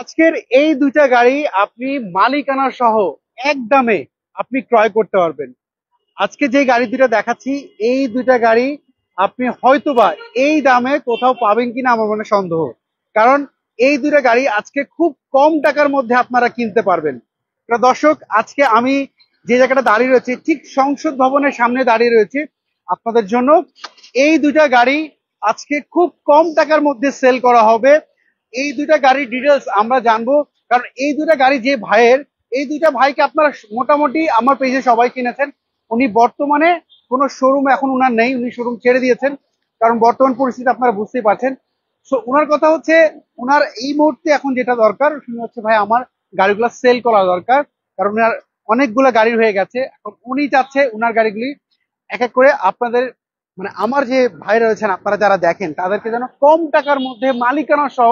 আজকের এই দুইটা গাড়ি আপনি মালিকানা সহ এক দামে আপনি ক্রয় করতে পারবেন আজকে যে গাড়ি দুটা দেখাচ্ছি এই দুইটা গাড়ি আপনি হয়তোবা এই দামে কোথাও পাবেন কিনা আমার মনে সন্দেহ কারণ এই দুটা গাড়ি আজকে খুব কম টাকার মধ্যে আপনারা কিনতে পারবেন দর্শক আজকে আমি যে জায়গাটা দাঁড়িয়ে রয়েছে ঠিক সংসদ ভবনের সামনে দাঁড়িয়ে রয়েছে আপনাদের জন্য এই দুটা গাড়ি আজকে খুব কম টাকার মধ্যে সেল করা হবে এই দুইটা গাড়ির ডিটেলস আমরা জানবো কারণ এই দুইটা গাড়ি যে ভাইয়ের এই দুইটা ভাইকে আপনারা মোটামুটি আমার পেজে সবাই কিনেছেন উনি বর্তমানে কোনো শোরুম এখন উনার নেই উনি শোরুম ছেড়ে দিয়েছেন কারণ বর্তমান পরিস্থিতি আপনারা বুঝতেই পারছেন সো ওনার কথা হচ্ছে ওনার এই মুহূর্তে এখন যেটা দরকার শুনে হচ্ছে ভাই আমার গাড়িগুলো সেল করা দরকার কারণ ওনার অনেকগুলো গাড়ি হয়ে গেছে এখন উনি চাচ্ছে ওনার গাড়িগুলি এক এক করে আপনাদের মানে আমার যে ভাই রয়েছেন আপনারা যারা দেখেন তাদেরকে যেন কম টাকার মধ্যে মালিকানা সহ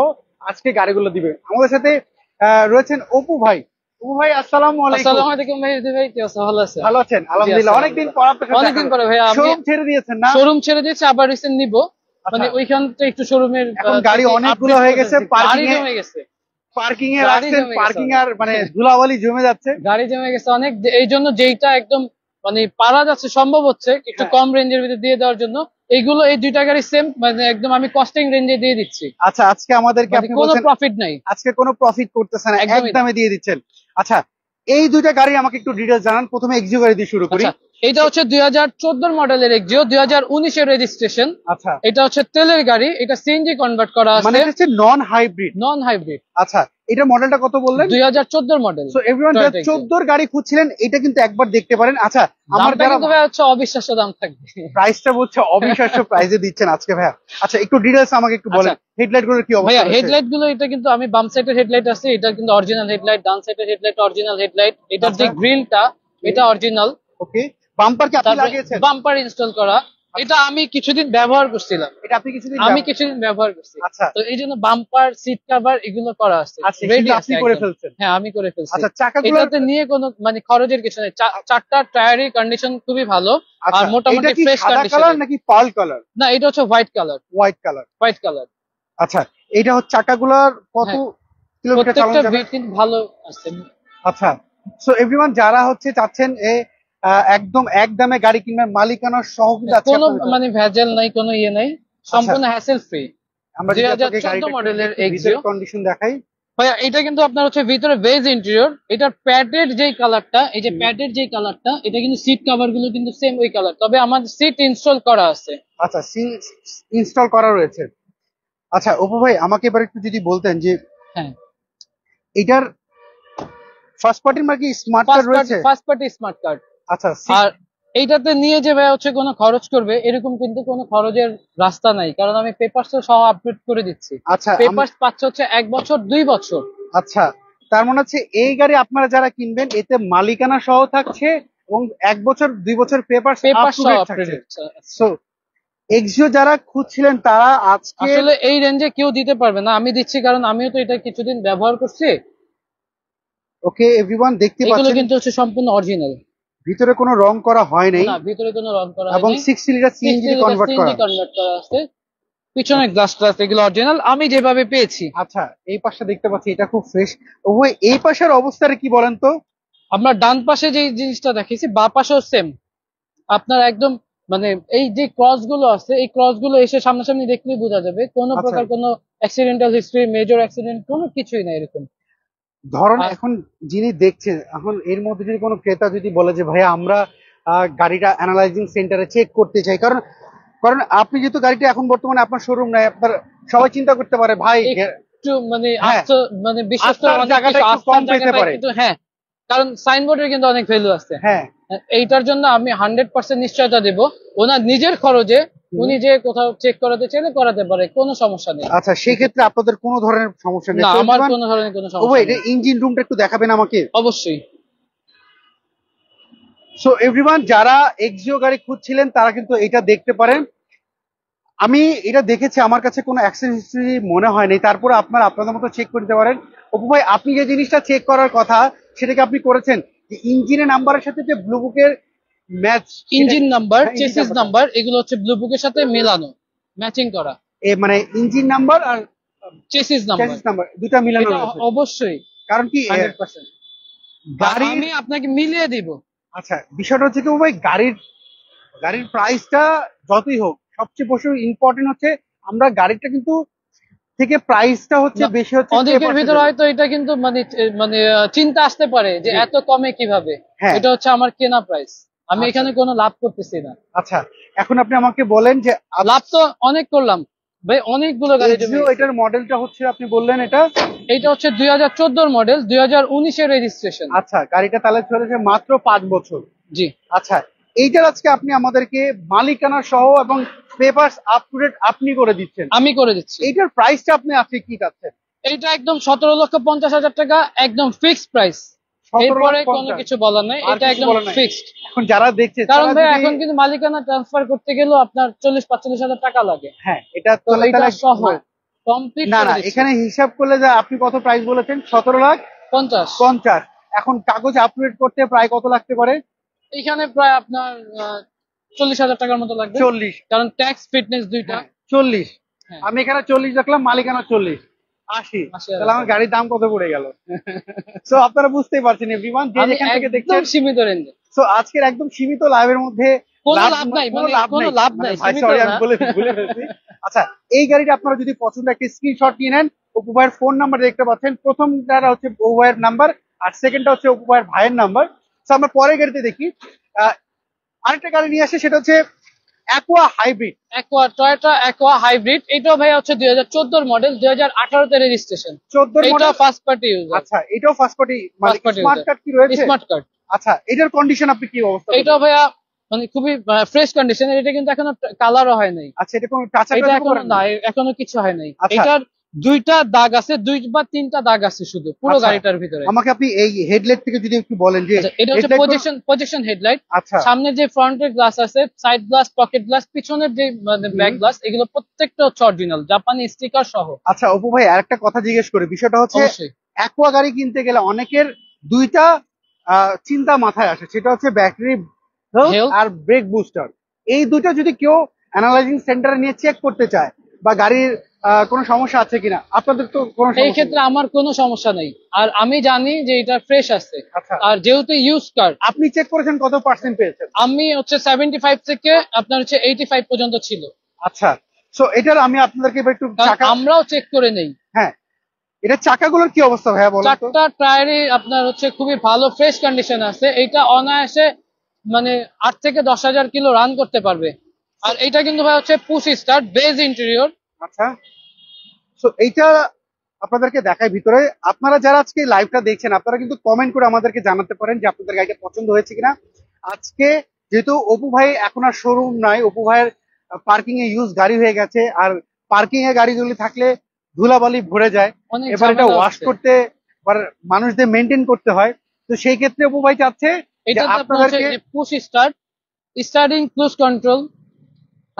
আজকে গাড়িগুলো দিবে আমাদের সাথে রয়েছেন অপু ভাই অপু ভাই আলাইকুম ভালো আছেন আলহামদুলিল্লাহ অনেকদিন পর অনেকদিন পরে ভাই শোরুম ছেড়ে দিয়েছেন না শোরুম ছেড়ে আবার রিসেন্ট আচ্ছা। মানে একটু শোরুমের গাড়ি অনেকগুলো হয়ে গেছে পার্কিং হয়ে গেছে পার্কিং পার্কিং আর মানে হ্যাঁ। ধুলাবালি জমে যাচ্ছে গাড়ি জমে গেছে অনেক এই জন্য যেইটা একদম মানে পারা যাচ্ছে সম্ভব হচ্ছে একটু হ্যাঁ। কম রেঞ্জের ভিতরে দিয়ে দেওয়ার জন্য এইগুলো এই দুইটা গাড়ি সেম মানে একদম আমি কস্টিং রেঞ্জে দিয়ে দিচ্ছি আচ্ছা আজকে আমাদেরকে আপনি কোনো প্রফিট নাই আজকে কোনো প্রফিট করতেছেন একদমই দিয়ে দিচ্ছেন আচ্ছা এই দুইটা গাড়ি আমাকে একটু ডিটেইলস জানান প্রথমে এক্সিও গাড়ি দিয়ে শুরু করি আচ্ছা, এটা হচ্ছে 2014 মডেলের এক্সিও 2019 এর রেজিস্ট্রেশন আচ্ছা এটা হচ্ছে তেলের গাড়ি এটা সিএনজি কনভার্ট করা মানে আছে মানে হচ্ছে নন হাইব্রিড নন হাইব্রিড আচ্ছা এটা মডেলটা কত বললেন দুই হাজার এর মডেল সো एवरीवन 2014 গাড়ি খুঁজছিলেন এটা কিন্তু একবার দেখতে পারেন আচ্ছা আমার যারা হচ্ছে অবিশ্বাস্য দাম থাকবে প্রাইসটা বলছে অবিশ্বাস্য প্রাইসে দিচ্ছেন আজকে ভাইয়া আচ্ছা একটু ডিটেইলস আমাকে একটু বলেন হেডলাইট আচ্ছা। গুলো কি অবস্থা ভাইয়া হেডলাইট গুলো এটা কিন্তু আমি বাম সাইডের হেডলাইট আছে এটা কিন্তু অরিজিনাল হেডলাইট ডান সাইডের হেডলাইট অরিজিনাল হেডলাইট এটার যে গ্রিলটা আচ্ছা। এটা অরিজিনাল ওকে বাম্পার কি আপনি লাগিয়েছেন বাম্পার ইনস্টল করা এটা আমি কিছুদিন ব্যবহার করছিলাম এটা আপনি কিছুদিন আমি কিছুদিন ব্যবহার করছি আচ্ছা তো এই জন্য বাম্পার সিট কভার এগুলো করা আছে রেডি আচ্ছা, আপনি করে ফেলছেন হ্যাঁ আমি করে ফেলছি আচ্ছা চাকাগুলো এটাতে নিয়ে কোনো মানে খরচের কিছু নেই চারটা টায়ারের কন্ডিশন খুবই ভালো আর আচ্ছা, মোটামুটি ফ্রেশ কন্ডিশন কালার নাকি পার্ল কালার না এটা হচ্ছে white colour white colour white colour আচ্ছা এটা হচ্ছে চাকাগুলোর কত হ্যাঁ। কিলোমিটার চালানো যাবে ভালো আছে আচ্ছা সো এভরিওয়ান যারা হচ্ছে চাচ্ছেন এ একদম এক দামে গাড়ি কিনবেন মালিকানা সহ কোনো মানে ভেজাল নাই কোনো ইয়ে নাই আচ্ছা। সম্পূর্ণ হ্যাসেল ফ্রি আমরা 2014 মডেলের এক্সিও কন্ডিশন দেখাই ভাইয়া এটা কিন্তু আপনার হচ্ছে ভিতরে ভেজ ইন্টেরিয়র এটার প্যাডের যেই কালারটা এই যে প্যাডের যেই কালারটা এটা কিন্তু সিট কভার গুলো কিন্তু সেম ওই কালার তবে আমার সিট ইনস্টল করা আছে আচ্ছা সিট ইনস্টল করা রয়েছে আচ্ছা অপু ভাই আমাকে এবার একটু যদি বলতেন যে হ্যাঁ এটার ফার্স্ট পার্টির মানে স্মার্ট কার্ড রয়েছে ফার্স্ট পার্টি স্মার্ট কার্ড আচ্ছা আর এইটাতে নিয়ে যে ভাই হচ্ছে কোনো খরচ করবে এরকম কিন্তু কোনো খরচের রাস্তা নাই কারণ আমি পেপারস সহ আপডেট করে দিচ্ছি আচ্ছা পেপারস পাচ্ছে হচ্ছে এক বছর দুই বছর আচ্ছা তার মনে হচ্ছে এই গাড়ি আপনারা যারা কিনবেন এতে মালিকানা সহ থাকছে এবং এক বছর দুই বছর পেপার পেপার সহ থাকছে সো এক্সিও আচ্ছা। যারা খুঁজছিলেন তারা আজকে আসলে এই রেঞ্জে কেউ দিতে পারবে না আমি দিচ্ছি কারণ আমিও তো এটা কিছুদিন ব্যবহার করছি ওকে এভরিওয়ান দেখতে পাচ্ছেন এগুলো কিন্তু হচ্ছে সম্পূর্ণ অরিজিনাল ভিতরে কোনো রং করা হয় নাই না ভিতরে কোনো রং করা এবং 6 লিটার সিএনজি কনভার্ট করা কনভার্ট করা আছে পিছনে গ্লাস গ্লাস এগুলো অরিজিনাল আমি যেভাবে পেয়েছি আচ্ছা এই পাশে দেখতে পাচ্ছি এটা খুব ফ্রেশ ওই এই পাশের অবস্থাটা কি বলেন তো আমরা ডান পাশে যে জিনিসটা দেখেছি বা পাশেও সেম আপনার একদম মানে এই যে ক্রস গুলো আছে এই ক্রস গুলো এসে সামনাসামনি দেখলেই বোঝা যাবে কোনো আচ্ছা। প্রকার কোনো অ্যাক্সিডেন্টাল হিস্ট্রি মেজর অ্যাক্সিডেন্ট কোনো কিছুই নাই এরকম ধরুন এখন যিনি দেখছেন এখন এর মধ্যে যদি কোনো ক্রেতা যদি বলে যে ভাইয়া আমরা গাড়িটা অ্যানালাইজিং সেন্টারে চেক করতে চাই কারণ কারণ আপনি যেহেতু গাড়িটা এখন বর্তমানে আপনার শোরুম নাই আপনার সবাই চিন্তা করতে পারে ভাই একটু মানে হ্যাঁ। মানে বিশ্বস্ত কম পেতে পারে কিন্তু হ্যাঁ কারণ সাইনবোর্ডের কিন্তু অনেক ভ্যালু আছে হ্যাঁ এইটার জন্য আমি হান্ড্রেড পার্সেন্ট নিশ্চয়তা দেব ওনার নিজের খরচে উনি যে কোথাও চেক করাতে চাইলে করাতে পারে কোনো সমস্যা নেই আচ্ছা সেই ক্ষেত্রে আপনাদের কোনো ধরনের সমস্যা নেই না আমার কোনো ধরনের কোনো সমস্যা নেই ইঞ্জিন রুমটা একটু দেখাবেন আমাকে অবশ্যই সো এভরিওয়ান যারা এক্সিও গাড়ি খুঁজছিলেন তারা কিন্তু এটা দেখতে পারেন আমি এটা দেখেছি আমার কাছে কোনো অ্যাক্সিডেন্ট হিস্ট্রি মনে হয়নি তারপরে আপনার আপনাদের মতো চেক করতে পারেন অপু ভাই আপনি যে জিনিসটা চেক করার কথা সেটাকে আপনি করেছেন যে ইঞ্জিনের নাম্বারের সাথে যে ব্লুবুকের match engine number chassis number এগুলো হচ্ছে ব্লু বুকের সাথে মেলানো ম্যাচিং করা এ মানে ইঞ্জিন নাম্বার আর চেসিস নাম্বার চেসিস নাম্বার দুটো মিলানো অবশ্যই কারণ কি 100% গাড়ি আমি আপনাকে মিলিয়ে দিব আচ্ছা বিষয়টা হচ্ছে কি ভাই গাড়ির গাড়ির প্রাইসটা যতই হোক সবচেয়ে বেশি ইম্পর্টেন্ট হচ্ছে আমরা গাড়িটা কিন্তু থেকে প্রাইসটা হচ্ছে বেশি হচ্ছে অনেকের ভিতরে হয়তো এটা কিন্তু মানে মানে চিন্তা আসতে পারে যে এত কমে কিভাবে হ্যাঁ। এটা হচ্ছে আমার কেনা প্রাইস আমি আচ্ছা। এখানে কোনো লাভ করতেছি না আচ্ছা এখন আপনি আমাকে বলেন যে লাভ তো অনেক করলাম ভাই অনেকগুলো গাড়ি এটার মডেলটা হচ্ছে আপনি বললেন এটা এটা হচ্ছে দুই হাজার চোদ্দোর মডেল দুই হাজার উনিশের রেজিস্ট্রেশন আচ্ছা গাড়িটা তাহলে চলেছে মাত্র পাঁচ বছর জি আচ্ছা এইটার আজকে আপনি আমাদেরকে মালিকানা সহ এবং পেপার আপ টু ডেট আপনি করে দিচ্ছেন আমি করে দিচ্ছি এইটার প্রাইসটা আপনি আপনি কি কাটছেন এইটা একদম সতেরো লক্ষ পঞ্চাশ হাজার টাকা একদম ফিক্সড প্রাইস এরপরে কোনো কিছু বলার নাই এটা একদম ফিক্সড এখন যারা দেখছে কারণ ভাই এখন কিন্তু মালিকানা ট্রান্সফার করতে গেলেও আপনার চল্লিশ পাঁচচল্লিশ হাজার টাকা লাগে হ্যাঁ এটা তো এটা সহ কমপ্লিট না না এখানে হিসাব করলে যা আপনি কত প্রাইস বলেছেন সতেরো লাখ পঞ্চাশ পঞ্চাশ এখন কাগজ আপডেট করতে প্রায় কত লাগতে পারে এখানে প্রায় আপনার চল্লিশ হাজার টাকার মতো লাগবে চল্লিশ কারণ ট্যাক্স ফিটনেস দুইটা হ্যাঁ, চল্লিশ হ্যাঁ। আমি এখানে চল্লিশ রাখলাম মালিকানা চল্লিশ আসি তাহলে আমার গাড়ির দাম কত পড়ে গেল সো আপনারা বুঝতেই পারছেন এভরিওয়ান যে যেখান থেকে দেখছেন সীমিত রেঞ্জে সো আজকের একদম সীমিত লাভের মধ্যে আচ্ছা এই গাড়িটা আপনারা যদি পছন্দ একটা স্ক্রিনশট নিয়ে নেন অপু ভাইয়ের ফোন নাম্বার দেখতে পাচ্ছেন প্রথমটা হচ্ছে অপু ভাইয়ের নাম্বার আর সেকেন্ডটা হচ্ছে অপু ভাইয়ের ভাইয়ের নাম্বার আমরা পরে গাড়িতে দেখি আরেকটা গাড়ি নিয়ে আসে সেটা হচ্ছে Aqua hybrid Aqua Toyota Aqua hybrid এটাও ভাই হচ্ছে দুই হাজার এর মডেল দুই হাজার আঠারো তে রেজিস্ট্রেশন চোদ্দ এটা মডেল ফার্স্ট পার্টি ইউজার আচ্ছা এটাও ফার্স্ট পার্টি মানে স্মার্ট কার্ড কি রয়েছে স্মার্ট কার্ড আচ্ছা এটার কন্ডিশন আপনি কি অবস্থা এটা ভাইয়া মানে খুবই ফ্রেশ কন্ডিশন এটা কিন্তু এখনো কালারও হয় নাই আচ্ছা এটা কোনো টাচ আপ না এখনো কিছু হয় নাই আচ্ছা। এটার দুইটা দাগ আছে দুই বা তিনটা দাগ আছে শুধু পুরো আচ্ছা, গাড়িটার ভিতরে আমাকে আপনি এই হেডলাইট থেকে যদি একটু বলেন যে আচ্ছা, এটা হচ্ছে পজিশন পজিশন হেডলাইট সামনে যে ফ্রন্টের গ্লাস আছে সাইড গ্লাস পকেট গ্লাস পিছনের যে মানে ব্যাক গ্লাস এগুলো প্রত্যেকটা হচ্ছে অরিজিনাল জাপানি স্টিকার সহ আচ্ছা অপু ভাই আরেকটা কথা জিজ্ঞেস করি বিষয়টা হচ্ছে অ্যাকোয়া গাড়ি কিনতে গেলে অনেকের দুইটা চিন্তা মাথায় আসে সেটা হচ্ছে ব্যাটারি আর ব্রেক বুস্টার এই দুটো যদি কেউ অ্যানালাইজিং সেন্টারে নিয়ে চেক করতে চায় বা গাড়ির কোনো সমস্যা আছে কিনা আপনাদের তো কোনো এই ক্ষেত্রে আমার কোনো সমস্যা নেই আর আমি জানি যে এটা ফ্রেশ আছে আচ্ছা। আর যেহেতু ইউজ কার্ড আপনি চেক করেছেন কত পার্সেন্ট পেয়েছেন আমি হচ্ছে সেভেন্টি ফাইভ থেকে আপনার হচ্ছে এইটি ফাইভ পর্যন্ত ছিল আচ্ছা সো এটার আমি আপনাদেরকে একটু আমরাও চেক করে নেই হ্যাঁ এটা চাকাগুলোর কি অবস্থা ভাইয়া বলো চারটা টায়ারে আপনার হচ্ছে খুবই ভালো ফ্রেশ কন্ডিশন আছে এটা অনায়াসে মানে আট থেকে দশ হাজার কিলো রান করতে পারবে আর এটা কিন্তু ভাই হচ্ছে পুশ স্টার্ট বেজ ইন্টেরিয়র আচ্ছা সো এইটা আপনাদেরকে দেখায় ভিতরে আপনারা যারা আজকে লাইভটা দেখছেন আপনারা কিন্তু কমেন্ট করে আমাদেরকে জানাতে পারেন যে আপনাদের গাড়িটা পছন্দ হয়েছে কিনা আজকে যেহেতু অপু ভাই এখন আর শোরুম নাই অপু ভাইয়ের পার্কিং এ ইউজ গাড়ি হয়ে গেছে আর পার্কিং এ গাড়িগুলি থাকলে ধুলাবালি ভরে যায় এবার এটা ওয়াশ করতে এবার মানুষদের মেনটেন করতে হয় তো সেই ক্ষেত্রে অপু ভাই চাচ্ছে আপনাদেরকে push start starting close control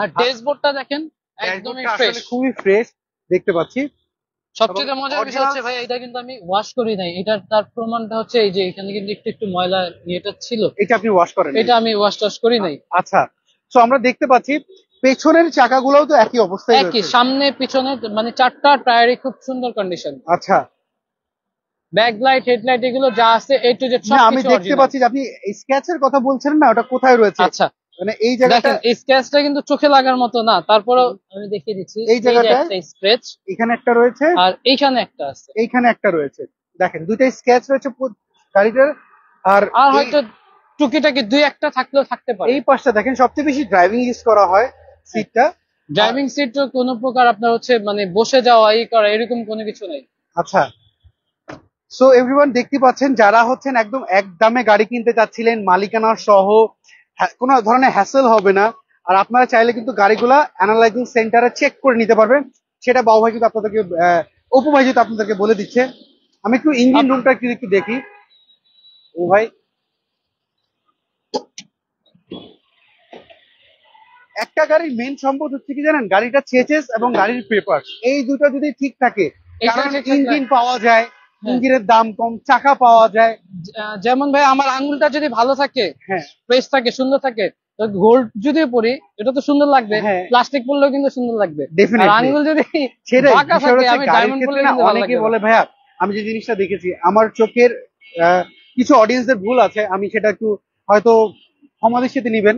আর ড্যাশবোর্ডটা দেখেন একদমই ফ্রেশ খুবই ফ্রেশ দেখতে পাচ্ছি সবচেয়ে মজার বিষয় হচ্ছে ভাই এটা কিন্তু আমি ওয়াশ করি নাই এটার তার প্রমাণটা হচ্ছে এই যে এখানে কিন্তু একটু একটু ময়লা এটা ছিল এটা আপনি ওয়াশ করেন এটা আমি ওয়াশ টাশ করি নাই আচ্ছা তো আমরা দেখতে পাচ্ছি পেছনের চাকাগুলোও তো একই অবস্থায় একই সামনে পিছনে মানে চারটা টায়ারই খুব সুন্দর কন্ডিশন আচ্ছা ব্যাকলাইট হেডলাইট এগুলো যা আছে এই টু জেড আমি দেখতে পাচ্ছি যে আপনি স্ক্যাচের কথা বলছেন না ওটা কোথায় রয়েছে আচ্ছা মানে এই জায়গাটা স্ক্র্যাচটা কিন্তু চোখে লাগার মতো না তারপরে আমি দেখিয়ে দিচ্ছি এই জায়গাটা স্ক্র্যাচ এখানে একটা রয়েছে আর এইখানে একটা আছে এইখানে একটা রয়েছে দেখেন দুইটা স্কেচ রয়েছে গাড়িটার আর আর হয়তো টুকিটাকি দুই একটা থাকলেও থাকতে পারে এই পাশটা দেখেন সবচেয়ে বেশি ড্রাইভিং ইউজ করা হয় সিটটা ড্রাইভিং সিট কোনো প্রকার আপনার হচ্ছে মানে বসে যাওয়া ই করা এরকম কোনো কিছু নেই আচ্ছা সো এভরিওয়ান দেখতে পাচ্ছেন যারা হচ্ছেন একদম এক দামে গাড়ি কিনতে চাচ্ছিলেন মালিকানা সহ হ্যাঁ, কোনো ধরনের হ্যাসেল হবে না আর আপনারা চাইলে কিন্তু গাড়িগুলা অ্যানালাইজিং সেন্টারে চেক করে নিতে পারবেন সেটা বাবু ভাই কিন্তু আপনাদেরকে অপু ভাই কিন্তু আপনাদেরকে বলে দিচ্ছে আমি একটু ইঞ্জিন রুমটা একটু একটু দেখি ও ভাই একটা গাড়ির মেন সম্পদ হচ্ছে কি জানেন গাড়িটা চেচেস এবং গাড়ির পেপার এই দুটো যদি ঠিক থাকে ইঞ্জিন পাওয়া যায় আঙ্গিরের হ্যাঁ। দাম কম চাকা পাওয়া যায় যেমন ভাই আমার আঙ্গুলটা যদি ভালো থাকে ফ্রেশ হ্যাঁ। থাকে সুন্দর থাকে গোল্ড যদি পরি এটা তো সুন্দর লাগবে প্লাস্টিক হ্যাঁ। পরলেও কিন্তু সুন্দর লাগবে আঙ্গুল যদি অনেকে বলে ভাইয়া আমি যে জিনিসটা দেখেছি আমার চোখের কিছু অডিয়েন্সদের ভুল আছে আমি সেটা একটু হয়তো ক্ষমাদের সাথে নিবেন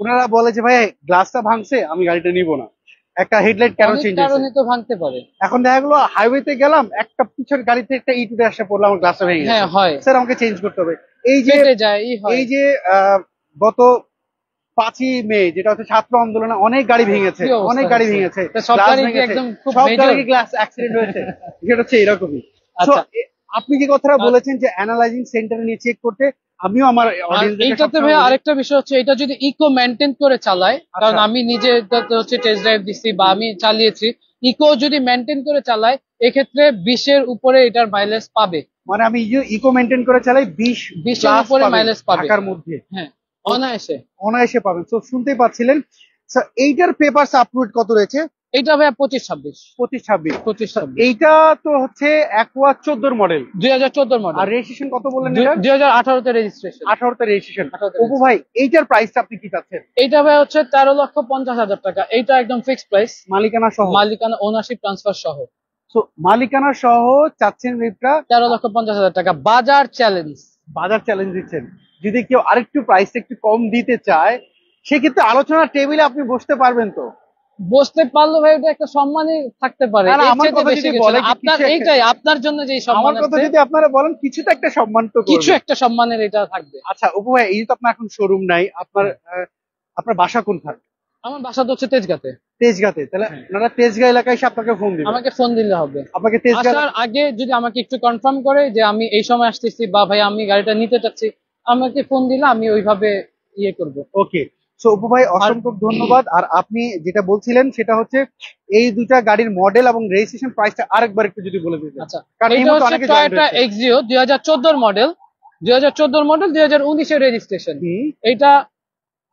ওনারা বলে যে ভাই গ্লাসটা ভাঙছে আমি গাড়িটা নিব না একটা হেডলাইট কেন চেঞ্জ তো ভাঙতে পারে এখন দেখা গেলো হাইওয়েতে গেলাম একটা পিছের গাড়িতে একটা ইট উঠে আসে পড়লো আমার গ্লাসে ভেঙে হ্যাঁ হয় স্যার আমাকে চেঞ্জ করতে হবে এই যে এই যে গত পাঁচই মে যেটা হচ্ছে ছাত্র আন্দোলনে অনেক গাড়ি ভেঙেছে অনেক গাড়ি ভেঙেছে সব গাড়ি গ্লাস অ্যাক্সিডেন্ট হয়েছে সেটা হচ্ছে এরকমই আচ্ছা। আপনি যে কথাটা আচ্ছা। বলেছেন যে অ্যানালাইজিং সেন্টার নিয়ে চেক করতে আমিও আমার এইটাতে ভাই আরেকটা বিষয় হচ্ছে এটা যদি ইকো মেনটেন করে চালায় আচ্ছা। কারণ আমি নিজে হচ্ছে টেস্ট ড্রাইভ দিছি বা আমি চালিয়েছি ইকো যদি মেনটেন করে চালায় এক্ষেত্রে বিশের উপরে এটার মাইলেজ পাবে মানে আমি ইকো মেনটেন করে চালাই বিশ বিশের উপরে মাইলেজ পাবে তার মধ্যে হ্যাঁ অনায়াসে অনায়াসে পাবেন তো শুনতেই পাচ্ছিলেন এইটার পেপার আপলোড কত রয়েছে এটা ভাইয়া পঁচিশ ছাব্বিশ পঁচিশ ছাব্বিশ পঁচিশ ছাব্বিশ এইটা তো হচ্ছে একোয়া চোদ্দোর মডেল দুই হাজার চোদ্দোর মডেল আর রেজিস্ট্রেশন কত বললেন দুই হাজার আঠারোতে রেজিস্ট্রেশন আঠারোতে রেজিস্ট্রেশন অপু ভাই এইটার প্রাইসটা আপনি কি চাচ্ছেন এইটা ভাই হচ্ছে তেরো লক্ষ পঞ্চাশ হাজার টাকা এইটা একদম ফিক্সড প্রাইস মালিকানা সহ মালিকানা ওনারশিপ ট্রান্সফার সহ মালিকানা সহ চাচ্ছেন রেটটা তেরো লক্ষ পঞ্চাশ হাজার টাকা বাজার চ্যালেঞ্জ বাজার চ্যালেঞ্জ দিচ্ছেন যদি কেউ আরেকটু প্রাইস একটু কম দিতে চায় সেক্ষেত্রে আলোচনা টেবিলে আপনি বসতে পারবেন তো বসতে পারলো ভাই ওটা একটা সম্মানই থাকতে পারে আপনার এইটাই আপনার জন্য যে সম্মান কথা যদি আপনারা বলেন কিছু তো একটা সম্মান তো কিছু একটা সম্মানের এটা থাকবে আচ্ছা উপ ভাই এই তো আপনার এখন শোরুম নাই আপনার আপনার বাসা কোন থাকবে আমার বাসা তো হচ্ছে তেজগাঁতে তেজগাঁতে তাহলে হ্যাঁ। আপনারা তেজগাঁ এলাকায় এসে আপনাকে ফোন দিবেন আমাকে ফোন দিলে হবে আপনাকে তেজগাঁ আগে যদি আমাকে একটু কনফার্ম করে যে আমি এই সময় আসতেছি বা ভাই আমি গাড়িটা নিতে চাচ্ছি আমাকে ফোন দিলে আমি ওইভাবে ইয়ে করব ওকে সো ভাই অসংখ্য ধন্যবাদ আর আপনি যেটা বলছিলেন সেটা হচ্ছে এই দুটা গাড়ির মডেল এবং রেজিস্ট্রেশন প্রাইসটা আরেকবার একটু যদি বলে দিতেন আচ্ছা কারণ এই মুহূর্তে অনেকে টয়োটা এক্সিও 2014 মডেল 2014 এর মডেল 2019 এর রেজিস্ট্রেশন এটা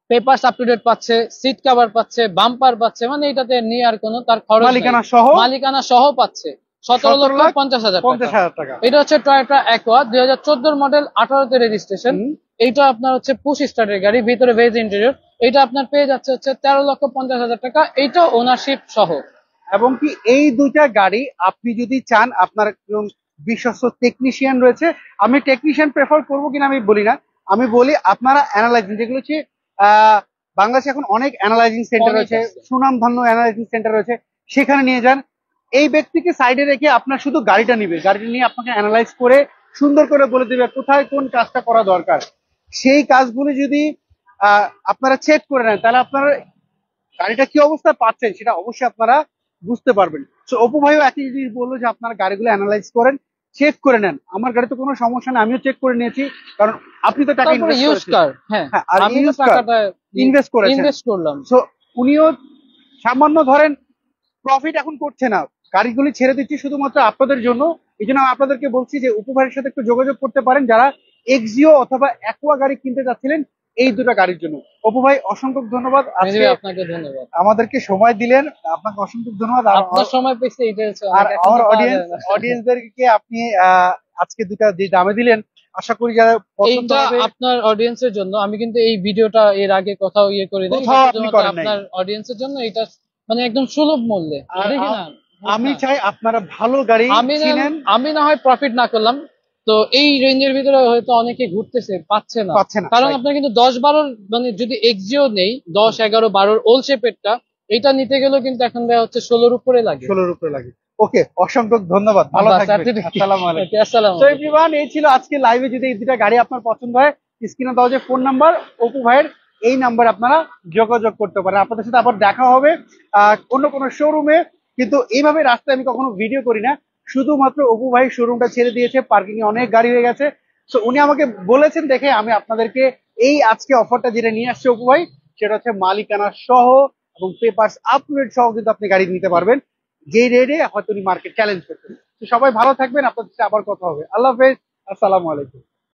পেপারস আপ টু ডেট পাচ্ছে সিট কভার পাচ্ছে বাম্পার পাচ্ছে মানে এটাতে নিয়ে আর কোনো তার খরচ মালিকানা সহ মালিকানা সহ পাচ্ছে সতেরো লক্ষ পঞ্চাশ হাজার টাকা এটা হচ্ছে টয়টা একোয়া দুই হাজার চোদ্দোর মডেল আঠারোতে রেজিস্ট্রেশন এইটা আপনার হচ্ছে পুশ স্টার্টের গাড়ি ভিতরে ভেজ ইন্টেরিয়র এটা আপনার পেয়ে যাচ্ছে হচ্ছে তেরো লক্ষ পঞ্চাশ হাজার টাকা এইটা ওনারশিপ সহ এবং কি এই দুইটা গাড়ি আপনি যদি চান আপনার বিশ্বস্ত টেকনিশিয়ান রয়েছে আমি টেকনিশিয়ান প্রেফার করব কিনা আমি বলি না আমি বলি আপনারা অ্যানালাইজিং যেগুলো হচ্ছে বাংলাদেশে এখন অনেক অ্যানালাইজিং সেন্টার রয়েছে ধন্য অ্যানালাইজিং সেন্টার রয়েছে সেখানে নিয়ে যান এই ব্যক্তিকে সাইডে রেখে আপনার শুধু গাড়িটা নিবে গাড়িটা নিয়ে আপনাকে অ্যানালাইজ করে সুন্দর করে বলে দেবে কোথায় কোন কাজটা করা দরকার সেই কাজগুলি যদি আপনারা চেক করে নেন তাহলে আপনার গাড়িটা কি অবস্থা পাচ্ছেন সেটা অবশ্যই আপনারা বুঝতে পারবেন সো অপু ভাইও একই জিনিস বললো যে আপনার গাড়িগুলো অ্যানালাইজ করেন চেক করে নেন আমার গাড়ি তো কোনো সমস্যা নেই আমিও চেক করে নিয়েছি কারণ আপনি তো টাকা ইনভেস্ট হ্যাঁ, হ্যাঁ, করলাম সো উনিও সামান্য ধরেন প্রফিট এখন করছে না গাড়িগুলি ছেড়ে দিচ্ছি শুধুমাত্র আপনাদের জন্য এই জন্য আপনাদেরকে বলছি যে উপভারের সাথে একটু যোগাযোগ করতে পারেন যারা এক্সিও অথবা অ্যাকোয়া গাড়ি কিনতে যাচ্ছিলেন এই দুটো গাড়ির জন্য অপু ভাই অসংখ্য ধন্যবাদ আপনাকে ধন্যবাদ আমাদেরকে সময় দিলেন আপনাকে অসংখ্য ধন্যবাদ আপনার সময় পেয়েছে আর আমার অডিয়েন্স অডিয়েন্সদেরকে আপনি আজকে দুটা যে দামে দিলেন আশা করি আপনার অডিয়েন্সের জন্য আমি কিন্তু এই ভিডিওটা এর আগে কোথাও ইয়ে আপনার অডিয়েন্সের জন্য এটা মানে একদম সুলভ মূল্যে আমি চাই আপনারা ভালো গাড়ি আমি না হয় প্রফিট না করলাম তো এই রেঞ্জের ভিতরে হয়তো অনেকে ঘুরতেছে পাচ্ছে না পাচ্ছে না কারণ আপনার কিন্তু দশ বারোর মানে যদি এক্সিও নেই দশ এগারো বারোর ওল শেপেরটা এটা নিতে গেলেও কিন্তু এখন দেওয়া হচ্ছে ষোলোর উপরে লাগে ষোলোর উপরে লাগে ওকে অসংখ্য ধন্যবাদ ভালো থাকবেন এই ছিল আজকে লাইভে যদি এই দুটা গাড়ি আপনার পছন্দ হয় স্ক্রিনে দাও যে ফোন নাম্বার অপু ভাইয়ের এই নাম্বার আপনারা যোগাযোগ করতে পারেন আপনাদের সাথে আবার দেখা হবে আহ অন্য কোনো শোরুমে কিন্তু এইভাবে রাস্তায় আমি কখনো ভিডিও করি না শুধুমাত্র অপু ভাই শোরুমটা ছেড়ে দিয়েছে পার্কিং এ অনেক গাড়ি হয়ে গেছে তো উনি আমাকে বলেছেন দেখে আমি আপনাদেরকে এই আজকে অফারটা যেটা নিয়ে আসছে অপু ভাই সেটা হচ্ছে মালিকানা সহ এবং পেপার আপ সহ কিন্তু আপনি গাড়ি নিতে পারবেন যেই রেটে হয়তো উনি মার্কেট চ্যালেঞ্জ করতেন তো সবাই ভালো থাকবেন আপনাদের সাথে আবার কথা হবে আল্লাহ হাফেজ আসসালামু আলাইকুম